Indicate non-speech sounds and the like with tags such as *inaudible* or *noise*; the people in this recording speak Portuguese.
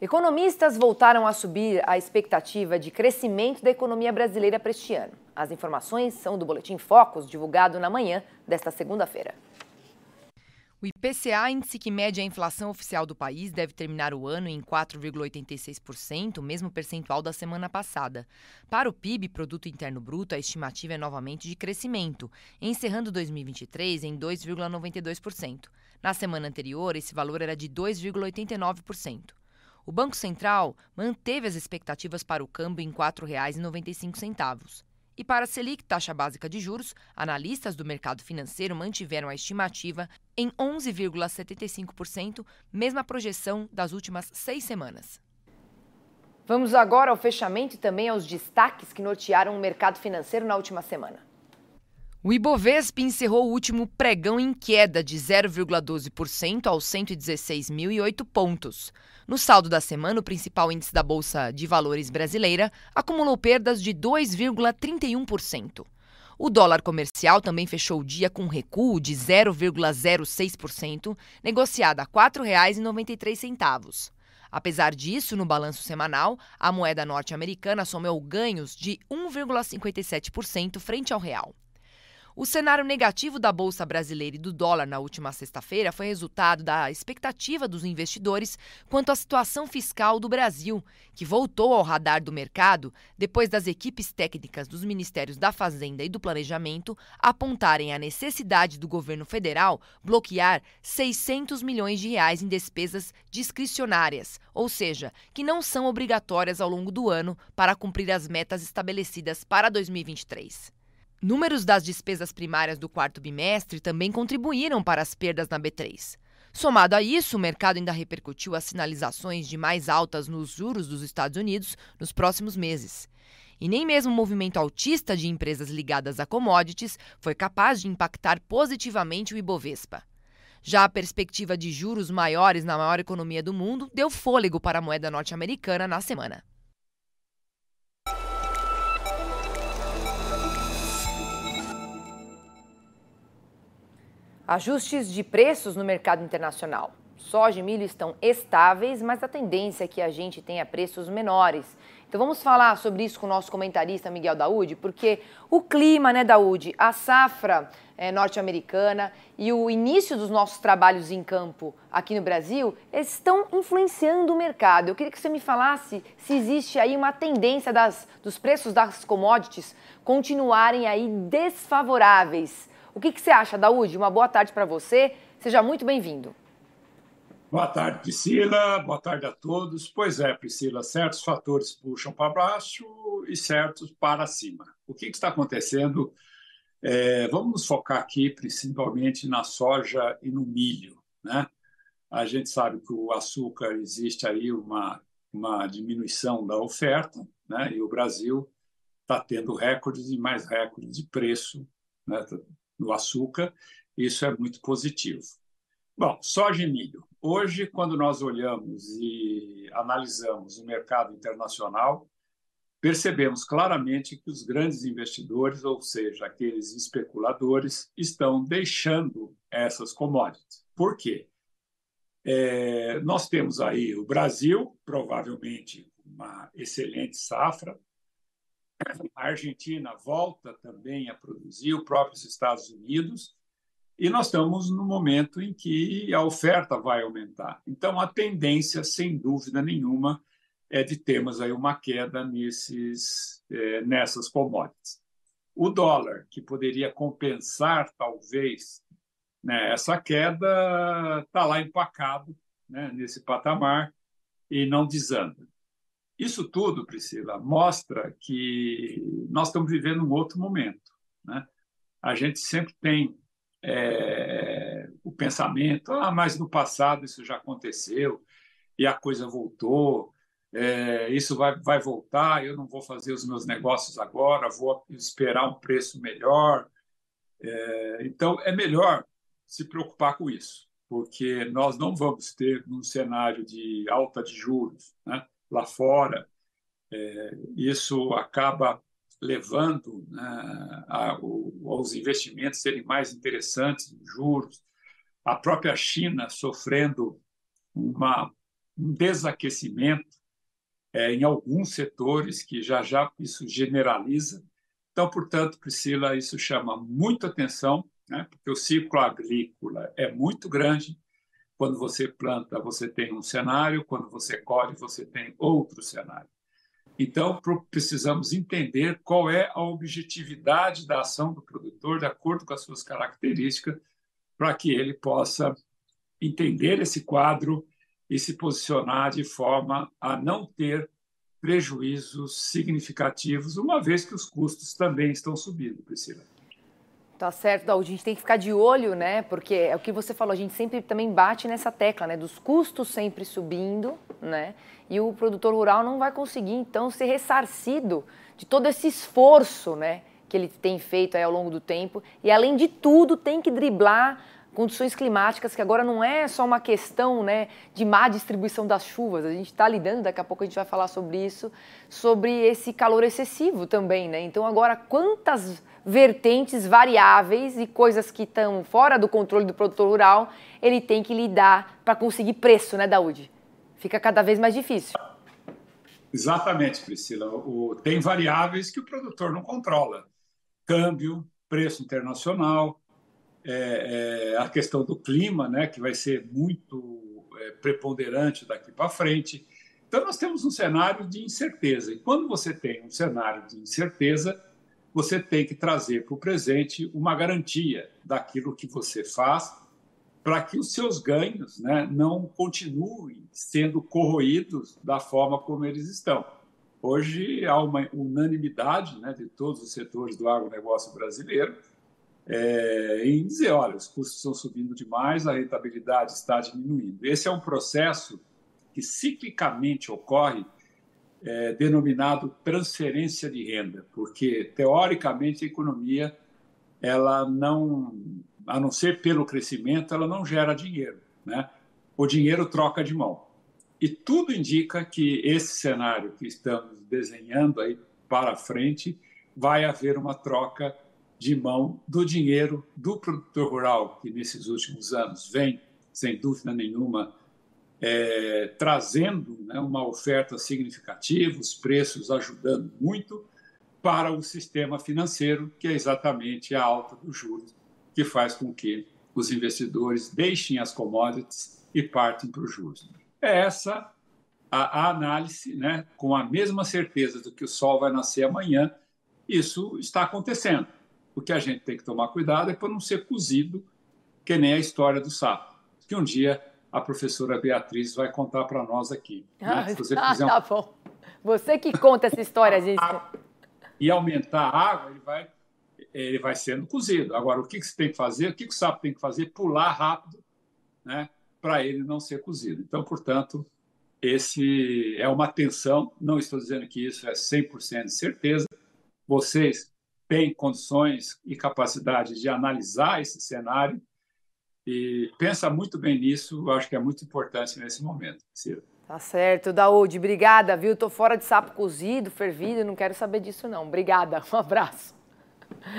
Economistas voltaram a subir a expectativa de crescimento da economia brasileira para este ano. As informações são do Boletim Focos, divulgado na manhã desta segunda-feira. O IPCA, índice que mede a inflação oficial do país, deve terminar o ano em 4,86%, o mesmo percentual da semana passada. Para o PIB, Produto Interno Bruto, a estimativa é novamente de crescimento, encerrando 2023 em 2,92%. Na semana anterior, esse valor era de 2,89%. O Banco Central manteve as expectativas para o câmbio em R$ 4,95. E para a Selic, taxa básica de juros, analistas do mercado financeiro mantiveram a estimativa em 11,75%, mesma projeção das últimas seis semanas. Vamos agora ao fechamento e também aos destaques que nortearam o mercado financeiro na última semana. O Ibovespa encerrou o último pregão em queda de 0,12% aos 116.008 pontos. No saldo da semana, o principal índice da Bolsa de Valores brasileira acumulou perdas de 2,31%. O dólar comercial também fechou o dia com recuo de 0,06%, negociado a R$ 4,93. Apesar disso, no balanço semanal, a moeda norte-americana somou ganhos de 1,57% frente ao real. O cenário negativo da Bolsa Brasileira e do dólar na última sexta-feira foi resultado da expectativa dos investidores quanto à situação fiscal do Brasil, que voltou ao radar do mercado depois das equipes técnicas dos Ministérios da Fazenda e do Planejamento apontarem a necessidade do governo federal bloquear 600 milhões de reais em despesas discricionárias, ou seja, que não são obrigatórias ao longo do ano para cumprir as metas estabelecidas para 2023. Números das despesas primárias do quarto bimestre também contribuíram para as perdas na B3. Somado a isso, o mercado ainda repercutiu as sinalizações de mais altas nos juros dos Estados Unidos nos próximos meses. E nem mesmo o movimento altista de empresas ligadas a commodities foi capaz de impactar positivamente o Ibovespa. Já a perspectiva de juros maiores na maior economia do mundo deu fôlego para a moeda norte-americana na semana. Ajustes de preços no mercado internacional. Soja e milho estão estáveis, mas a tendência é que a gente tenha preços menores. Então vamos falar sobre isso com o nosso comentarista Miguel Daúde, porque o clima, né, Daúde, a safra é, norte-americana e o início dos nossos trabalhos em campo aqui no Brasil estão influenciando o mercado. Eu queria que você me falasse se existe aí uma tendência das, dos preços das commodities continuarem aí desfavoráveis o que, que você acha, Daúde? Uma boa tarde para você. Seja muito bem-vindo. Boa tarde, Priscila. Boa tarde a todos. Pois é, Priscila, certos fatores puxam para baixo e certos para cima. O que, que está acontecendo? É, vamos nos focar aqui principalmente na soja e no milho. Né? A gente sabe que o açúcar existe aí uma, uma diminuição da oferta né? e o Brasil está tendo recordes e mais recordes de preço. Né? no açúcar, isso é muito positivo. Bom, soja e milho. Hoje, quando nós olhamos e analisamos o mercado internacional, percebemos claramente que os grandes investidores, ou seja, aqueles especuladores, estão deixando essas commodities. Por quê? É, nós temos aí o Brasil, provavelmente uma excelente safra, a Argentina volta também a produzir, o próprios Estados Unidos, e nós estamos no momento em que a oferta vai aumentar. Então, a tendência, sem dúvida nenhuma, é de termos aí uma queda nesses, é, nessas commodities. O dólar, que poderia compensar, talvez, né, essa queda, está lá empacado né, nesse patamar e não desanda. Isso tudo, Priscila, mostra que nós estamos vivendo um outro momento. Né? A gente sempre tem é, o pensamento, ah, mas no passado isso já aconteceu e a coisa voltou, é, isso vai, vai voltar, eu não vou fazer os meus negócios agora, vou esperar um preço melhor. É, então, é melhor se preocupar com isso, porque nós não vamos ter, um cenário de alta de juros, né? lá fora. É, isso acaba levando né, a, o, aos investimentos serem mais interessantes, juros. A própria China sofrendo uma, um desaquecimento é, em alguns setores que já já isso generaliza. Então, portanto, Priscila, isso chama muito atenção, né, porque o ciclo agrícola é muito grande, quando você planta, você tem um cenário, quando você colhe, você tem outro cenário. Então, precisamos entender qual é a objetividade da ação do produtor, de acordo com as suas características, para que ele possa entender esse quadro e se posicionar de forma a não ter prejuízos significativos, uma vez que os custos também estão subindo, Priscila. Tá certo, A gente tem que ficar de olho, né? Porque é o que você falou, a gente sempre também bate nessa tecla, né? Dos custos sempre subindo, né? E o produtor rural não vai conseguir, então, ser ressarcido de todo esse esforço, né? Que ele tem feito aí ao longo do tempo. E, além de tudo, tem que driblar condições climáticas, que agora não é só uma questão né, de má distribuição das chuvas, a gente está lidando, daqui a pouco a gente vai falar sobre isso, sobre esse calor excessivo também. Né? Então, agora, quantas vertentes variáveis e coisas que estão fora do controle do produtor rural ele tem que lidar para conseguir preço, né, Daúde? Fica cada vez mais difícil. Exatamente, Priscila. O, tem variáveis que o produtor não controla: câmbio, preço internacional, é, é, a questão do clima, né, que vai ser muito é, preponderante daqui para frente. Então, nós temos um cenário de incerteza. E quando você tem um cenário de incerteza, você tem que trazer para o presente uma garantia daquilo que você faz para que os seus ganhos né, não continuem sendo corroídos da forma como eles estão. Hoje há uma unanimidade né, de todos os setores do agronegócio brasileiro é, em dizer, olha, os custos estão subindo demais, a rentabilidade está diminuindo. Esse é um processo que ciclicamente ocorre, é, denominado transferência de renda, porque teoricamente a economia ela não, a não ser pelo crescimento, ela não gera dinheiro, né? O dinheiro troca de mão. E tudo indica que esse cenário que estamos desenhando aí para frente vai haver uma troca de mão do dinheiro do produtor rural, que nesses últimos anos vem, sem dúvida nenhuma, é, trazendo né, uma oferta significativa, os preços ajudando muito, para o sistema financeiro, que é exatamente a alta dos juros, que faz com que os investidores deixem as commodities e partem para os juros. É essa a, a análise, né, com a mesma certeza do que o sol vai nascer amanhã, isso está acontecendo. O que a gente tem que tomar cuidado é para não ser cozido, que nem a história do sapo, que um dia a professora Beatriz vai contar para nós aqui. Ah, né? ah, *laughs* ah tá um... bom. Você que conta essa história, gente. Ah, e aumentar a água, ele vai, ele vai sendo cozido. Agora, o que, você tem que fazer? O que, que o sapo tem que fazer? Pular rápido, né? Para ele não ser cozido. Então, portanto, esse é uma tensão. Não estou dizendo que isso é 100% de certeza. Vocês tem condições e capacidade de analisar esse cenário e pensa muito bem nisso. Eu acho que é muito importante nesse momento, Ciro. Tá certo, Daúde. Obrigada, viu? Tô fora de sapo cozido, fervido, não quero saber disso não. Obrigada, *laughs* um abraço.